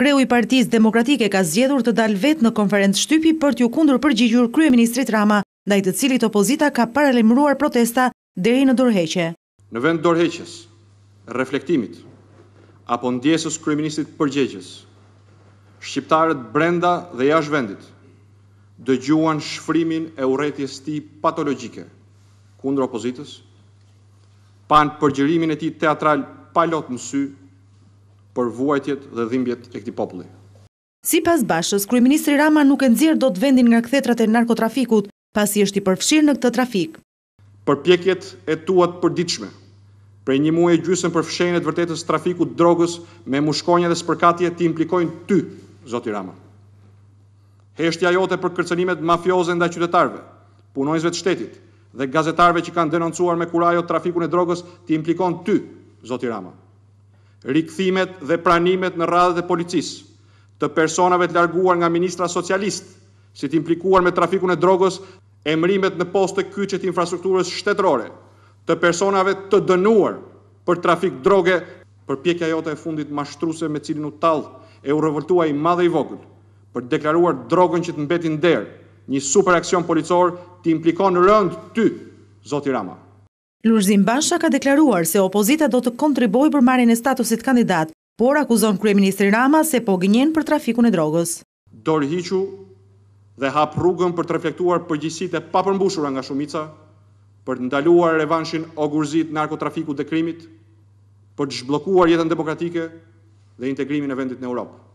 Kreu i partiz demokratike ka zgjedhur të dal vet në konferencë shtypi për t'ju kundur përgjigjur Krye Ministrit Rama, da i të cilit opozita ka paralimruar protesta deri në dorheqe. Në vend dorheqes, reflektimit, apo ndjesës Krye Ministrit përgjegjes, shqiptarët brenda dhe jash vendit, dëgjuan shfrimin e uretjes ti patologike kundur opozitës, pan përgjërimin e ti teatral palot mësy, për vuajtjet dhe dhimbjet e këti populli. Si pas bashës, ministri Rama nuk e nëzirë do të vendin nga këthetrat e narkotrafikut, pasi është i përfshirë në këtë trafik. Për pjekjet e tuat përdiqme, prej një muaj gjysën përfshirën e të vërtetës trafikut drogës me mushkonja dhe spërkatje ti implikojnë ty, Zoti Rama. Heshtja jote për kërcenimet mafioze nda qytetarve, punojnësve të shtetit dhe gazetarve që kanë denoncuar me kurajo trafikun e drogës ti implikojnë ty, Zoti Rama rikëthimet dhe pranimet në radhët e policisë, të personave të larguar nga ministra socialistë, si të implikuar me trafikun e drogës, emrimet në post të kyqet infrastrukturës shtetërore, të personave të dënuar për trafik droge, për pjekja jota e fundit mashtruse me cilin u talë e u revoltua i madhe i vogël, për deklaruar drogën që të mbetin derë, një super aksion policor të implikon rënd ty, Zoti Rama. Lurzim Basha ka deklaruar se opozita do të kontriboj për marjen e statusit kandidat, por akuzon Krye Ministri Rama se po gënjen për trafiku në drogës. Dorë hiqu dhe hap rrugën për të reflektuar përgjësit e papërmbushura nga shumica, për të ndaluar revanshin o gurzit narkotrafiku dhe krimit, për të shblokuar jetën demokratike dhe integrimin e vendit në Europë.